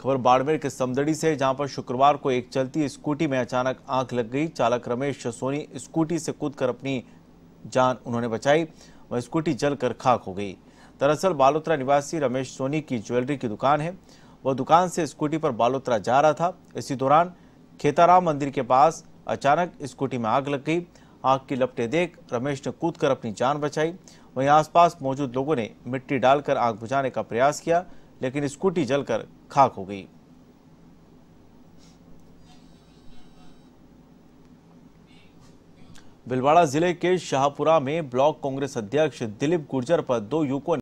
खबर बाड़मेर के समदड़ी से जहां पर शुक्रवार को एक चलती स्कूटी में अचानक आंख लग गई चालक रमेश सोनी स्कूटी से कूदकर अपनी जान उन्होंने बचाई वह स्कूटी जलकर खाक हो गई दरअसल बालोत्रा निवासी रमेश सोनी की ज्वेलरी की दुकान है वह दुकान से स्कूटी पर बालोत्रा जा रहा था इसी दौरान खेताराम मंदिर के पास अचानक स्कूटी में आग लग गई आग की लपटे देख रमेश ने कूदकर अपनी जान बचाई वहीं आसपास मौजूद लोगों ने मिट्टी डालकर आग बुझाने का प्रयास किया लेकिन स्कूटी जलकर खाक हो गई भिलवाड़ा जिले के शाहपुरा में ब्लॉक कांग्रेस अध्यक्ष दिलीप गुर्जर पर दो युवकों